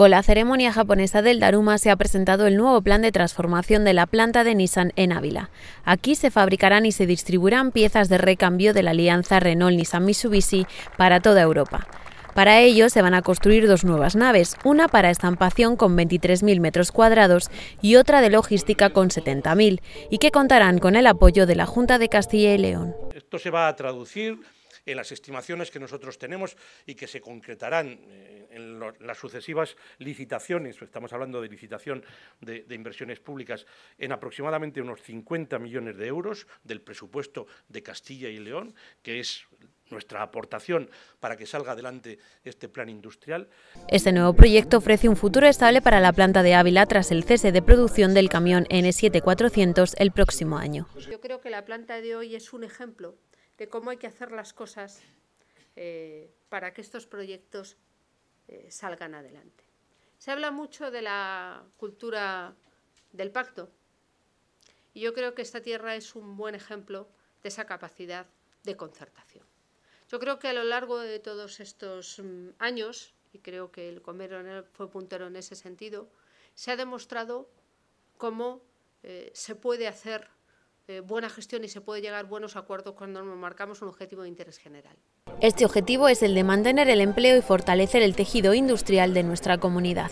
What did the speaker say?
Con la ceremonia japonesa del Daruma se ha presentado el nuevo plan de transformación de la planta de Nissan en Ávila. Aquí se fabricarán y se distribuirán piezas de recambio de la alianza Renault-Nissan-Mitsubishi para toda Europa. Para ello se van a construir dos nuevas naves, una para estampación con 23.000 metros cuadrados y otra de logística con 70.000, y que contarán con el apoyo de la Junta de Castilla y León. Esto se va a traducir en las estimaciones que nosotros tenemos y que se concretarán eh, en las sucesivas licitaciones, estamos hablando de licitación de, inversiones públicas, en aproximadamente unos 50 millones de euros del presupuesto de Castilla y León, que es nuestra aportación para que salga adelante este plan industrial. Este nuevo proyecto ofrece un futuro estable para la planta de Ávila tras el cese de producción del camión N7400 el próximo año. Yo creo que la planta de hoy es un ejemplo de cómo hay que hacer las cosas eh, para que estos proyectos eh, salgan adelante. Se habla mucho de la cultura del pacto y yo creo que esta tierra es un buen ejemplo de esa capacidad de concertación. Yo creo que a lo largo de todos estos mm, años, y creo que el comer fue puntero en ese sentido, se ha demostrado cómo eh, se puede hacer eh, buena gestión y se puede llegar a buenos acuerdos cuando nos marcamos un objetivo de interés general. Este objetivo es el de mantener el empleo y fortalecer el tejido industrial de nuestra comunidad.